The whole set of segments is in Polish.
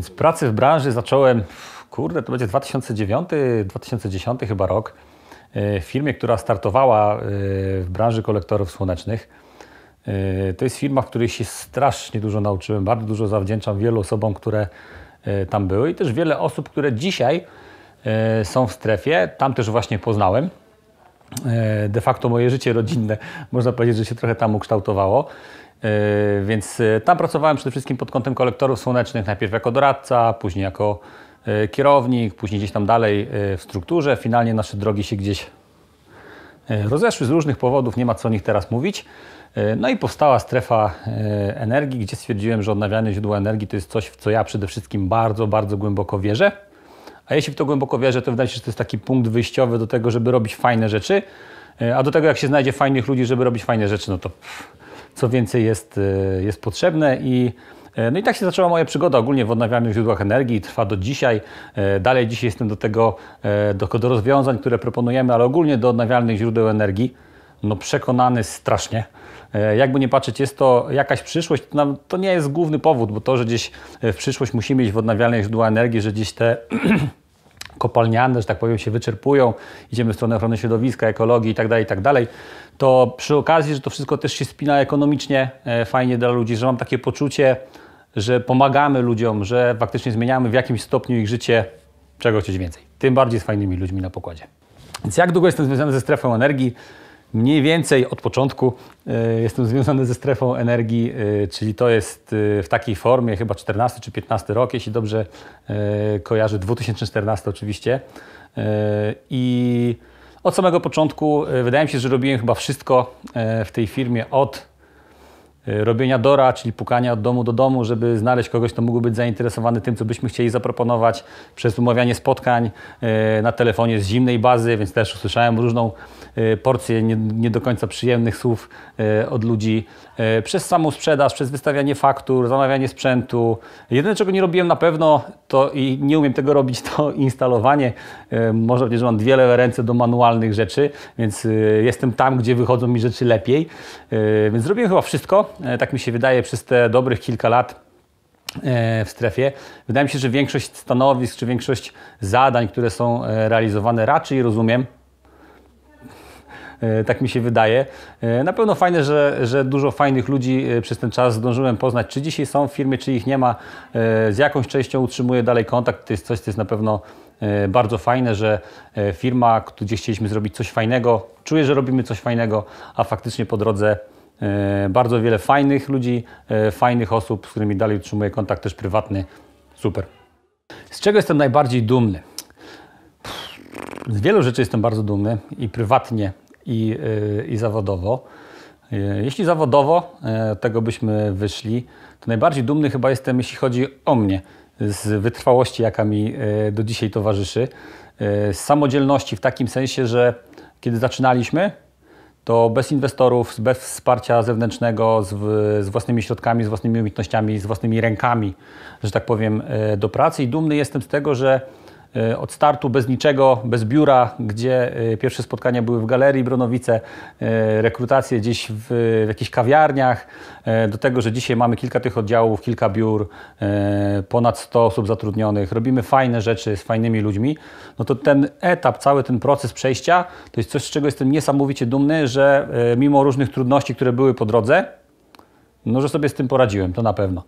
Więc pracy w branży zacząłem, kurde, to będzie 2009-2010 chyba rok, e, w firmie, która startowała e, w branży kolektorów słonecznych. E, to jest firma, w której się strasznie dużo nauczyłem, bardzo dużo zawdzięczam wielu osobom, które tam były i też wiele osób, które dzisiaj są w strefie. Tam też właśnie poznałem. De facto moje życie rodzinne, można powiedzieć, że się trochę tam ukształtowało. Yy, więc y, tam pracowałem przede wszystkim pod kątem kolektorów słonecznych, najpierw jako doradca, później jako y, kierownik, później gdzieś tam dalej y, w strukturze. Finalnie nasze drogi się gdzieś rozeszły z różnych powodów, nie ma co o nich teraz mówić. No i powstała strefa energii, gdzie stwierdziłem, że odnawialne źródła energii to jest coś, w co ja przede wszystkim bardzo, bardzo głęboko wierzę. A jeśli w to głęboko wierzę, to wydaje się, że to jest taki punkt wyjściowy do tego, żeby robić fajne rzeczy. A do tego, jak się znajdzie fajnych ludzi, żeby robić fajne rzeczy, no to pff, co więcej jest, e, jest potrzebne i e, no i tak się zaczęła moja przygoda ogólnie w odnawialnych źródłach energii trwa do dzisiaj. E, dalej dzisiaj jestem do tego, do, do rozwiązań, które proponujemy, ale ogólnie do odnawialnych źródeł energii no przekonany strasznie. Jakby nie patrzeć, jest to jakaś przyszłość. To nie jest główny powód, bo to, że gdzieś w przyszłość musimy mieć w odnawialnych źródła energii, że gdzieś te kopalniane, że tak powiem, się wyczerpują, idziemy w stronę ochrony środowiska, ekologii itd., tak itd., tak to przy okazji, że to wszystko też się spina ekonomicznie e, fajnie dla ludzi, że mam takie poczucie, że pomagamy ludziom, że faktycznie zmieniamy w jakimś stopniu ich życie, czego chcieć więcej. Tym bardziej z fajnymi ludźmi na pokładzie. Więc jak długo jestem związany ze strefą energii? Mniej więcej od początku e, jestem związany ze strefą energii, e, czyli to jest e, w takiej formie chyba 14 czy 15 rok, jeśli dobrze kojarzę, 2014 oczywiście. I od samego początku wydaje mi się, że robiłem chyba wszystko w tej firmie od robienia dora, czyli pukania od domu do domu, żeby znaleźć kogoś, kto mógł być zainteresowany tym, co byśmy chcieli zaproponować, przez umawianie spotkań na telefonie z zimnej bazy, więc też usłyszałem różną Y, porcje nie, nie do końca przyjemnych słów y, od ludzi y, przez samą sprzedaż, przez wystawianie faktur, zamawianie sprzętu. Jedyne, czego nie robiłem na pewno, to i nie umiem tego robić, to instalowanie. Można że mam dwie ręce do manualnych rzeczy, więc jestem tam, gdzie wychodzą mi rzeczy lepiej. Więc zrobiłem chyba wszystko, tak mi się wydaje, przez te dobrych kilka lat w strefie. Wydaje mi się, że większość stanowisk czy większość zadań, które są realizowane, raczej rozumiem. E, tak mi się wydaje. E, na pewno fajne, że, że dużo fajnych ludzi e, przez ten czas zdążyłem poznać, czy dzisiaj są w firmie, czy ich nie ma. Z jakąś częścią utrzymuję dalej kontakt, to jest coś, co jest na pewno bardzo fajne, że firma, gdzie chcieliśmy zrobić coś fajnego, czuję, że robimy coś fajnego, a faktycznie po drodze bardzo wiele fajnych ludzi, fajnych osób, z którymi dalej utrzymuję kontakt też prywatny. Super. Z czego jestem najbardziej dumny? Z wielu rzeczy jestem bardzo dumny i prywatnie i, y, i zawodowo. Y, jeśli zawodowo y, tego byśmy wyszli, to najbardziej dumny chyba jestem, jeśli chodzi o mnie, z wytrwałości, jaka mi do dzisiaj towarzyszy, z samodzielności w takim sensie, że kiedy zaczynaliśmy, to bez inwestorów, bez wsparcia zewnętrznego, z, z, własnymi środkami, z własnymi umiejętnościami, z własnymi rękami, że tak powiem, do pracy. I dumny jestem z tego, że E, od startu bez niczego, bez biura, gdzie e, pierwsze spotkania były w galerii Bronowice, e, rekrutacje gdzieś w, w jakichś kawiarniach, do tego, że dzisiaj mamy kilka tych oddziałów, kilka biur, ponad 100 osób zatrudnionych, robimy fajne rzeczy z fajnymi ludźmi, no to ten etap, cały ten proces przejścia, to jest coś, z czego jestem niesamowicie dumny, że mimo różnych trudności, które były po drodze, no że sobie z tym poradziłem, to na pewno.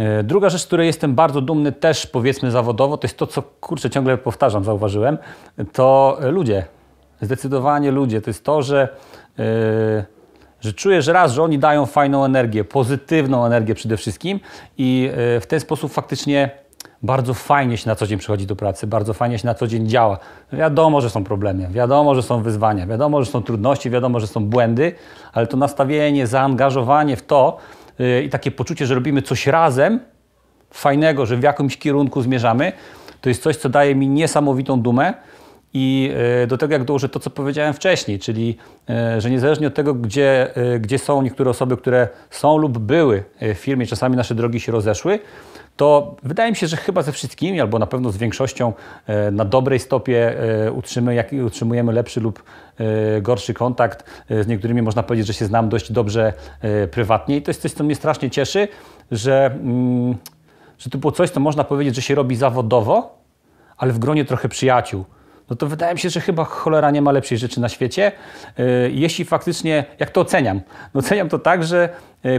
E, druga rzecz, z której jestem bardzo dumny też powiedzmy zawodowo, to jest to, co kurczę ciągle powtarzam, zauważyłem, to ludzie. Zdecydowanie ludzie. To jest to, że, yy, że czujesz raz, że oni dają fajną energię, pozytywną energię przede wszystkim i yy, w ten sposób faktycznie bardzo fajnie się na co dzień przychodzi do pracy, bardzo fajnie się na co dzień działa. Wiadomo, że są problemy, wiadomo, że są wyzwania, wiadomo, że są trudności, wiadomo, że są błędy, ale to nastawienie, zaangażowanie w to, Y, i takie poczucie, że robimy coś razem, fajnego, że w jakimś kierunku zmierzamy, to jest coś, co daje mi niesamowitą dumę. I y, do tego jak dołożę to, co powiedziałem wcześniej, czyli y, że niezależnie od tego, gdzie, gdzie są niektóre osoby, które są lub były w firmie, czasami nasze drogi się rozeszły, to wydaje mi się, że chyba ze wszystkimi, albo na pewno z większością e, na dobrej stopie e, utrzymujemy lepszy lub e, gorszy kontakt. Z niektórymi można powiedzieć, że się znam dość dobrze prywatnie i to jest coś, co mnie strasznie cieszy, że, mm, że to było coś, co można powiedzieć, że się robi zawodowo, ale w gronie trochę przyjaciół no to wydaje mi się, że chyba cholera nie ma lepszej rzeczy na świecie. Jeśli faktycznie, jak to oceniam? No oceniam to tak, że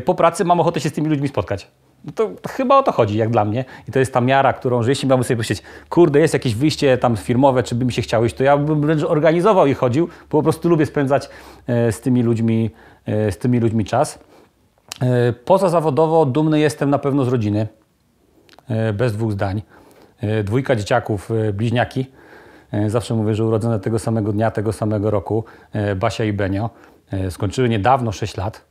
po pracy mam ochotę się z tymi ludźmi spotkać. No to chyba o to chodzi, jak dla mnie. I to jest ta miara, którą, że jeśli miałbym sobie powiedzieć, kurde, jest jakieś wyjście tam firmowe, czy bym się chciał iść, to ja bym wręcz organizował i chodził, bo po prostu lubię spędzać e, z tymi ludźmi, e, z tymi ludźmi czas. E, poza zawodowo dumny jestem na pewno z rodziny, bez dwóch zdań. Dwójka dzieciaków, bliźniaki. Zawsze mówię, że urodzone tego samego dnia, tego samego roku, Basia i Benio. Skończyły niedawno 6 lat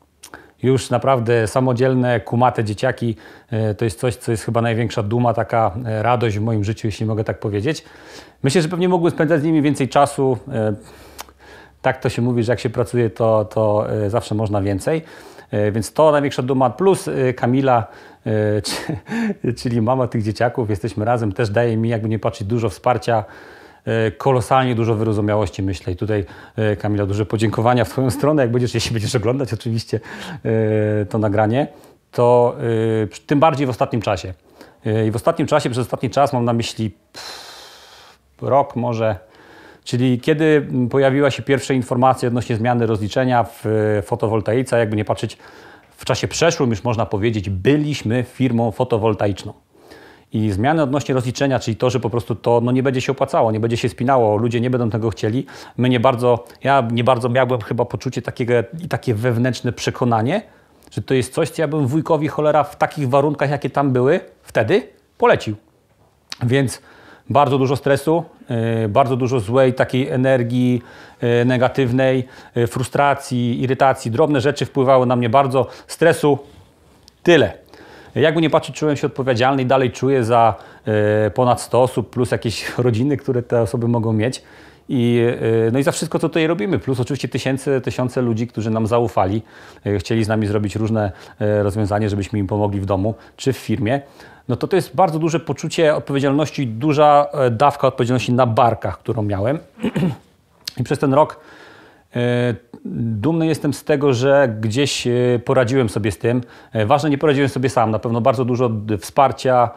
już naprawdę samodzielne, kumate dzieciaki e, to jest coś, co jest chyba największa duma, taka e, radość w moim życiu, jeśli mogę tak powiedzieć. Myślę, że pewnie mogłem spędzać z nimi więcej czasu. E, tak to się mówi, że jak się pracuje, to, to zawsze można więcej. Więc to największa duma, plus Kamila, czyli mama tych dzieciaków, jesteśmy razem, też daje mi, jakby nie patrzeć, dużo wsparcia E, kolosalnie dużo wyrozumiałości, myślę. I tutaj, e, Kamila, duże podziękowania w Twoją mhm. stronę. Jak będziesz, jeśli będziesz oglądać oczywiście e, to nagranie, to tym bardziej w ostatnim czasie. I w ostatnim czasie, przez ostatni czas mam na myśli rok może, czyli kiedy pojawiła się pierwsza informacja odnośnie zmiany rozliczenia w fotowoltaice, jakby nie patrzeć, w czasie przeszłym już można powiedzieć, byliśmy firmą fotowoltaiczną. I zmiany odnośnie rozliczenia, czyli to, że po prostu to no, nie będzie się opłacało, nie będzie się spinało, ludzie nie będą tego chcieli. My nie bardzo, ja nie bardzo miałbym chyba poczucie takiego i takie wewnętrzne przekonanie, że to jest coś, co ja bym wujkowi cholera w takich warunkach, jakie tam były, wtedy polecił. Więc bardzo dużo stresu, y, bardzo dużo złej takiej energii y, negatywnej, y, frustracji, irytacji. Drobne rzeczy wpływały na mnie bardzo. Stresu tyle. Jakby nie patrzeć, czułem się odpowiedzialny i dalej czuję za e, ponad 100 osób, plus jakieś rodziny, które te osoby mogą mieć. I, e, no i za wszystko, co tutaj robimy, plus oczywiście tysięcy, tysiące ludzi, którzy nam zaufali, e, chcieli z nami zrobić różne rozwiązania, żebyśmy im pomogli w domu czy w firmie, no to to jest bardzo duże poczucie odpowiedzialności, duża dawka odpowiedzialności na barkach, którą miałem. I przez ten rok E, dumny jestem z tego, że gdzieś e, poradziłem sobie z tym. E, ważne, nie poradziłem sobie sam. Na pewno bardzo dużo wsparcia,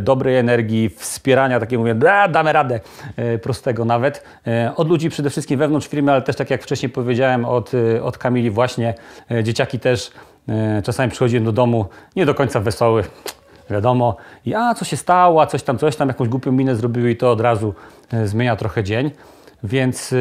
dobrej energii, wspierania, takie mówię, damy radę, prostego nawet. Od ludzi przede wszystkim wewnątrz firmy, ale też tak jak wcześniej powiedziałem od, od Kamili właśnie, dzieciaki też czasami przychodziłem do domu nie do końca wesoły, wiadomo, Ja a co się stało, a coś tam, coś tam, jakąś głupią minę zrobiły i to od razu zmienia trochę dzień. Więc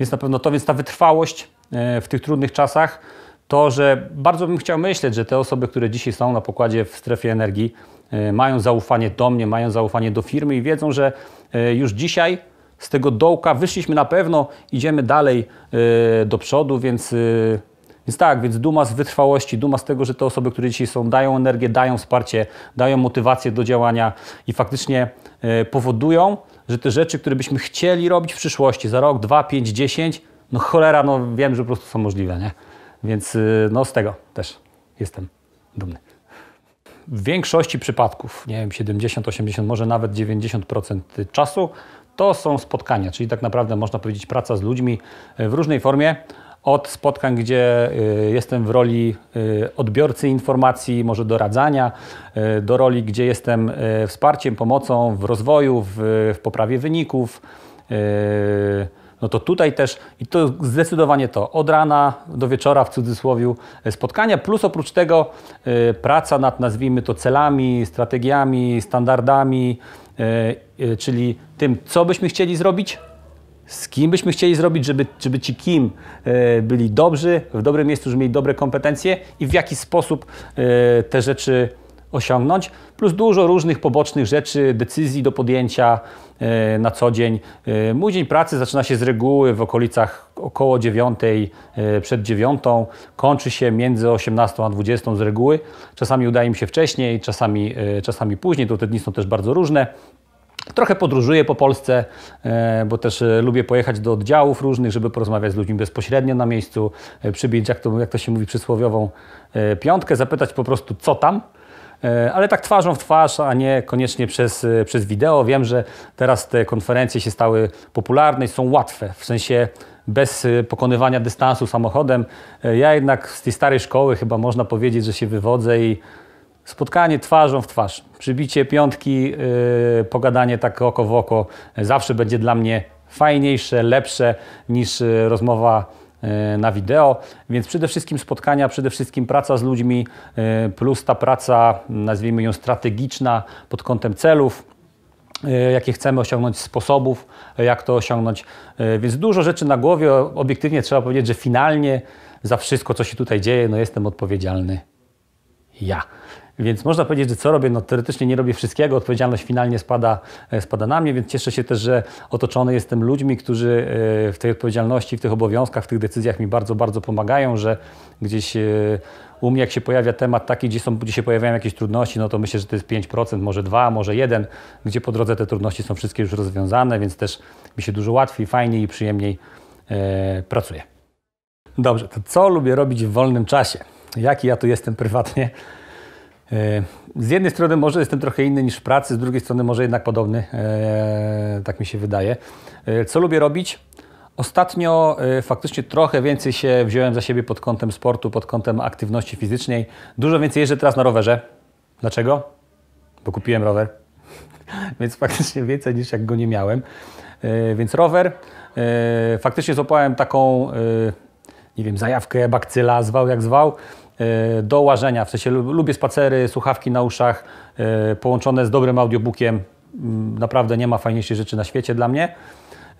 więc na pewno to, więc ta wytrwałość e, w tych trudnych czasach, to, że bardzo bym chciał myśleć, że te osoby, które dzisiaj są na pokładzie w strefie energii, e, mają zaufanie do mnie, mają zaufanie do firmy i wiedzą, że e, już dzisiaj z tego dołka wyszliśmy na pewno, idziemy dalej do przodu, więc więc tak, więc duma z wytrwałości, duma z tego, że te osoby, które dzisiaj są, dają energię, dają wsparcie, dają motywację do działania i faktycznie powodują, że te rzeczy, które byśmy chcieli robić w przyszłości, za rok, dwa, pięć, dziesięć, no cholera, no wiem, że po prostu są możliwe, nie? Więc y, no z tego też jestem dumny. W większości przypadków, nie wiem, 70, 80, może nawet 90% czasu to są spotkania, czyli tak naprawdę można powiedzieć praca z ludźmi y, w różnej formie od spotkań, gdzie y, jestem w roli y, odbiorcy informacji, może doradzania, y, do roli, gdzie jestem wsparciem, pomocą w rozwoju, w, w poprawie wyników. No to tutaj też, i to zdecydowanie to, od rana do wieczora w cudzysłowie spotkania, plus oprócz tego praca nad, nazwijmy to, celami, strategiami, standardami, czyli tym, co byśmy chcieli zrobić, z kim byśmy chcieli zrobić, żeby, żeby ci kim e, byli dobrzy, w dobrym miejscu, żeby mieli dobre kompetencje i w jaki sposób e, te rzeczy osiągnąć, plus dużo różnych pobocznych rzeczy, decyzji do podjęcia e, na co dzień. Mój dzień pracy zaczyna się z reguły w okolicach około 9, przed 9, kończy się między 18 a 20 z reguły. Czasami udaje mi się wcześniej, czasami, czasami później, to te dni są też bardzo różne. Trochę podróżuję po Polsce, e, bo też e, lubię pojechać do oddziałów różnych, żeby porozmawiać z ludźmi bezpośrednio na miejscu, e, przybić, jak to, jak to się mówi, przysłowiową piątkę, zapytać po prostu co tam ale tak twarzą w twarz, a nie koniecznie przez, przez wideo. Wiem, że teraz te konferencje się stały popularne i są łatwe, w sensie bez pokonywania dystansu samochodem. Ja jednak z tej starej szkoły chyba można powiedzieć, że się wywodzę i Spotkanie twarzą w twarz, przybicie piątki, yy, pogadanie tak oko w oko zawsze będzie dla mnie fajniejsze, lepsze niż y, rozmowa y, na wideo, więc przede wszystkim spotkania, przede wszystkim praca z ludźmi, y, plus ta praca, nazwijmy ją strategiczna pod kątem celów, jakie chcemy osiągnąć, sposobów, jak to osiągnąć. Więc dużo rzeczy na głowie, obiektywnie trzeba powiedzieć, że finalnie za wszystko, co się tutaj dzieje, no jestem odpowiedzialny ja. Więc można powiedzieć, że co robię? No teoretycznie nie robię wszystkiego, odpowiedzialność finalnie spada, e, spada na mnie, więc cieszę się też, że otoczony jestem ludźmi, którzy e, w tej odpowiedzialności, w tych obowiązkach, w tych decyzjach mi bardzo, bardzo pomagają, że gdzieś e, u mnie jak się pojawia temat taki, gdzie, są, gdzie się pojawiają jakieś trudności, no to myślę, że to jest 5%, może 2, może 1, gdzie po drodze te trudności są wszystkie już rozwiązane, więc też mi się dużo łatwiej, fajniej i przyjemniej e, pracuje. Dobrze, to co lubię robić w wolnym czasie? Jaki ja tu jestem prywatnie? E, z jednej strony może jestem trochę inny niż w pracy, z drugiej strony może jednak podobny, e, tak mi się wydaje. E, co lubię robić? Ostatnio faktycznie trochę więcej się wziąłem za siebie pod kątem sportu, pod kątem aktywności fizycznej. Dużo więcej jeżdżę teraz na rowerze. Dlaczego? Bo kupiłem rower, więc faktycznie więcej niż jak go nie miałem. Więc rower. Faktycznie złapałem taką, nie wiem, zajawkę, bakcyla, zwał jak zwał. E, do łażenia. W sensie lubię spacery, słuchawki na uszach, e, połączone z dobrym audiobookiem. Mm, naprawdę nie ma fajniejszej rzeczy na świecie dla mnie,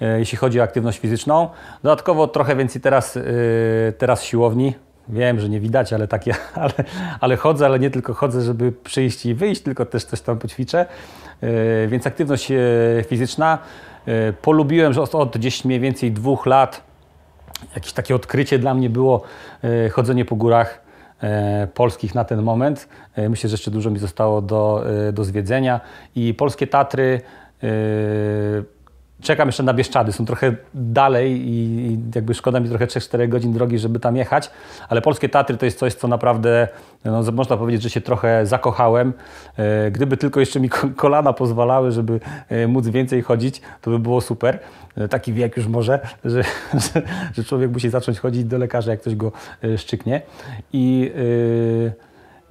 e, jeśli chodzi o aktywność fizyczną. Dodatkowo trochę więcej teraz, teraz siłowni. Wiem, że nie widać, ale, tak ale, ale chodzę, ale nie tylko chodzę, żeby przyjść i wyjść, tylko też coś tam poćwiczę. Więc aktywność fizyczna. Polubiłem że od gdzieś mniej więcej dwóch lat. Jakieś takie odkrycie dla mnie było chodzenie po górach. E, polskich na ten moment. E, myślę, że jeszcze dużo mi zostało do, e, do zwiedzenia i polskie Tatry czekam jeszcze na Bieszczady, są trochę dalej i jakby szkoda mi trochę 3-4 godzin drogi, żeby tam jechać, ale polskie Tatry to jest coś, co naprawdę, no, można powiedzieć, że się trochę zakochałem. E, gdyby tylko jeszcze mi kolana pozwalały, żeby e, móc więcej chodzić, to by było super. E, taki wiek już może, że, że, człowiek musi zacząć chodzić do lekarza, jak ktoś go szczyknie. I... Yy,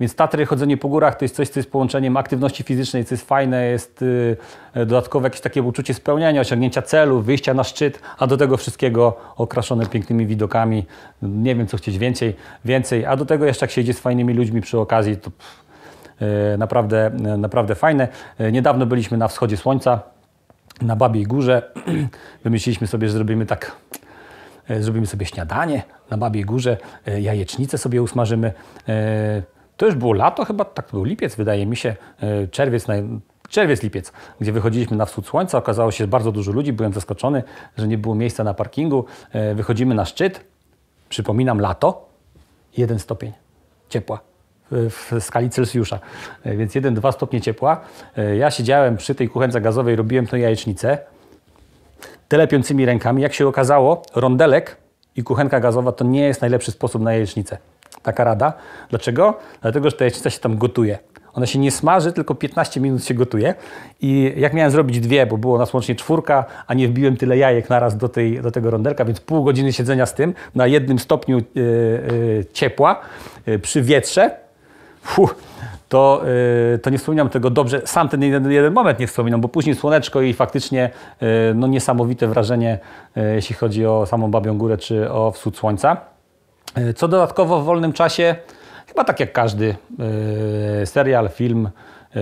więc Tatry, chodzenie po górach to jest coś, co jest połączeniem aktywności fizycznej, co jest fajne, jest y, dodatkowe jakieś takie uczucie spełnienia, osiągnięcia celu, wyjścia na szczyt, a do tego wszystkiego okraszone pięknymi widokami. Nie wiem, co chcieć więcej, więcej. A do tego jeszcze jak się idzie z fajnymi ludźmi przy okazji, to pff, y, naprawdę, y, naprawdę fajne. Niedawno byliśmy na wschodzie słońca, na Babiej Górze. Wymyśliliśmy sobie, że zrobimy tak zrobimy sobie śniadanie na Babiej Górze, jajecznicę sobie usmażymy. To już było lato, chyba tak to był lipiec, wydaje mi się, e, czerwiec, czerwiec, lipiec, gdzie wychodziliśmy na wschód słońca. Okazało się, że bardzo dużo ludzi, byłem zaskoczony, że nie było miejsca na parkingu. E, wychodzimy na szczyt, przypominam lato, jeden stopień ciepła w skali Celsjusza, e, więc 1-2 stopnie ciepła. Ja siedziałem przy tej kuchence gazowej, robiłem tą jajecznicę telepiącymi rękami. Jak się okazało, rondelek i kuchenka gazowa to nie jest najlepszy sposób na jajecznicę taka rada. Dlaczego? Dlatego, że ta jajecznica się tam gotuje. Ona się nie smaży, tylko 15 minut się gotuje. I jak miałem zrobić dwie, bo było nas łącznie czwórka, a nie wbiłem tyle jajek naraz do, tej, do tego rondelka, więc pół godziny siedzenia z tym na jednym stopniu yy, yy, ciepła yy, przy wietrze. Fuh, to, to nie wspominam tego dobrze. Sam ten jeden, jeden, moment nie wspominam, bo później słoneczko i faktycznie no, niesamowite wrażenie, jeśli chodzi o samą Babią Górę czy o wschód słońca. E, co dodatkowo w wolnym czasie, chyba tak jak każdy e, serial, film e,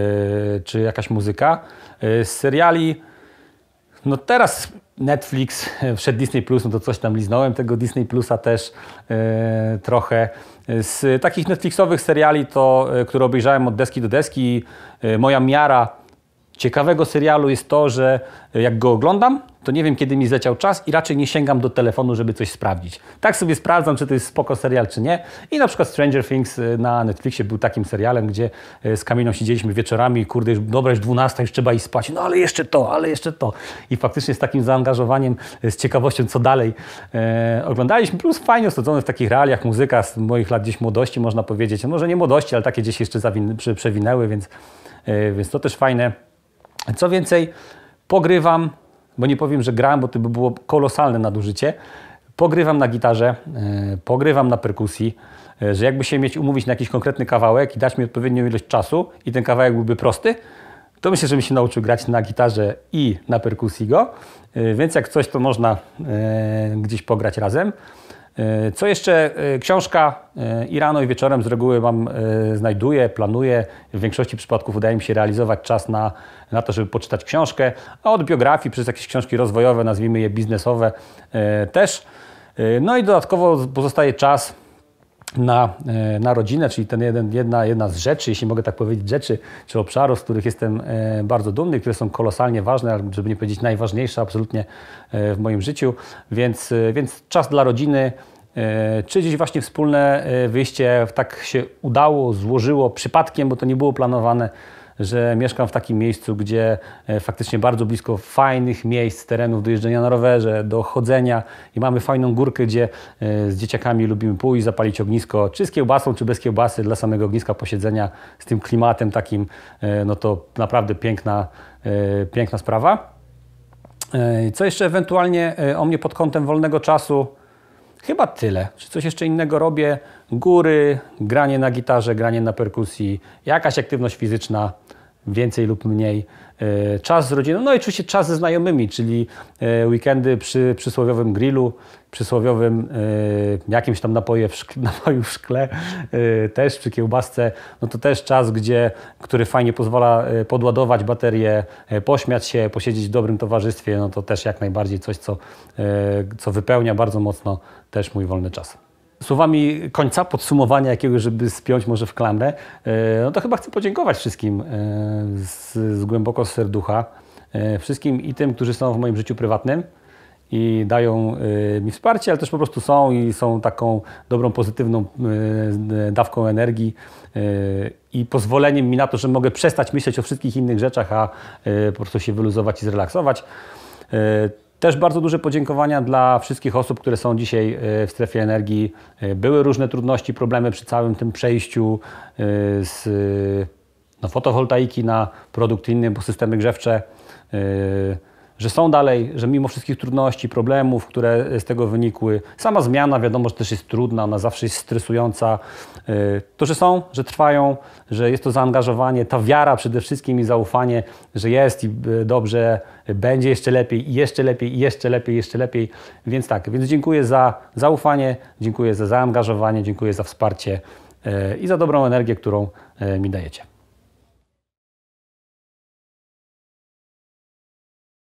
czy jakaś muzyka, z seriali, no teraz Netflix, przed Disney Plus, no to coś tam liznąłem tego Disney Plusa też trochę. Z takich Netflixowych seriali, to, które obejrzałem od deski do deski, moja miara Ciekawego serialu jest to, że e, jak go oglądam, to nie wiem, kiedy mi zleciał czas i raczej nie sięgam do telefonu, żeby coś sprawdzić. Tak sobie sprawdzam, czy to jest spoko serial, czy nie. I na przykład Stranger Things e, na Netflixie był takim serialem, gdzie e, z Kamilą siedzieliśmy wieczorami, kurde, już dobra, już 12, już trzeba i spać, no ale jeszcze to, ale jeszcze to. I faktycznie z takim zaangażowaniem, z ciekawością, co dalej e, oglądaliśmy. Plus fajnie osadzony w takich realiach muzyka z moich lat gdzieś młodości, można powiedzieć. Może nie młodości, ale takie gdzieś jeszcze przewinęły, więc, e, więc to też fajne. Co więcej, pogrywam, bo nie powiem, że gram, bo to by było kolosalne nadużycie. Pogrywam na gitarze, e, pogrywam na perkusji, e, że jakby się mieć umówić na jakiś konkretny kawałek i dać mi odpowiednią ilość czasu i ten kawałek byłby prosty, to myślę, żebym się nauczył grać na gitarze i na perkusji go. E, więc jak coś, to można gdzieś pograć razem. E, co jeszcze? E, książka e, i rano i wieczorem z reguły mam, znajduję, planuję. W większości przypadków udaje mi się realizować czas na, na to, żeby poczytać książkę, a od biografii przez jakieś książki rozwojowe, nazwijmy je biznesowe też. No i dodatkowo pozostaje czas na, e, na rodzinę, czyli ten jeden, jedna, jedna z rzeczy, jeśli mogę tak powiedzieć, rzeczy czy obszarów, z których jestem e, bardzo dumny, które są kolosalnie ważne, żeby nie powiedzieć najważniejsze absolutnie e, w moim życiu. Więc, więc czas dla rodziny, czy gdzieś właśnie wspólne wyjście tak się udało, złożyło przypadkiem, bo to nie było planowane że mieszkam w takim miejscu, gdzie e, faktycznie bardzo blisko fajnych miejsc, terenów do jeżdżenia na rowerze, do chodzenia i mamy fajną górkę, gdzie e, z dzieciakami lubimy pójść, zapalić ognisko, czy z kiełbasą, czy bez kiełbasy, dla samego ogniska posiedzenia z tym klimatem takim, e, no to naprawdę piękna, piękna sprawa. Co jeszcze ewentualnie o mnie pod kątem wolnego czasu? Chyba tyle. Czy coś jeszcze innego robię? Góry, granie na gitarze, granie na perkusji, jakaś aktywność fizyczna więcej lub mniej e, czas z rodziną, no i oczywiście czas ze znajomymi, czyli e, weekendy przy przysłowiowym grillu, przysłowiowym e, jakimś tam napoje w szkle, napoju w szkle, też przy kiełbasce, no to też czas, gdzie, który fajnie pozwala podładować baterię, pośmiać się, posiedzieć w dobrym towarzystwie, no to też jak najbardziej coś, co, co wypełnia bardzo mocno też mój wolny czas. Słowami końca, podsumowania jakiegoś, żeby spiąć może w klamrę, e, no to chyba chcę podziękować wszystkim e, z, z głęboko serducha. E, wszystkim i tym, którzy są w moim życiu prywatnym i dają mi wsparcie, ale też po prostu są i są taką dobrą, pozytywną dawką energii i pozwoleniem mi na to, że mogę przestać myśleć o wszystkich innych rzeczach, a po prostu się wyluzować i zrelaksować. Też bardzo duże podziękowania dla wszystkich osób, które są dzisiaj e, w strefie energii. E, były różne trudności, problemy przy całym tym przejściu e, z no, fotowoltaiki na produkt inny, bo systemy grzewcze że są dalej, że mimo wszystkich trudności, problemów, które z tego wynikły, sama zmiana wiadomo, że też jest trudna, ona zawsze jest stresująca, y, to, że są, że trwają, że jest to zaangażowanie, ta wiara przede wszystkim i zaufanie, że jest i y, dobrze, będzie jeszcze lepiej, i jeszcze lepiej, i jeszcze lepiej, jeszcze lepiej. Więc tak, więc dziękuję za zaufanie, dziękuję za zaangażowanie, dziękuję za wsparcie y, i za dobrą energię, którą mi dajecie.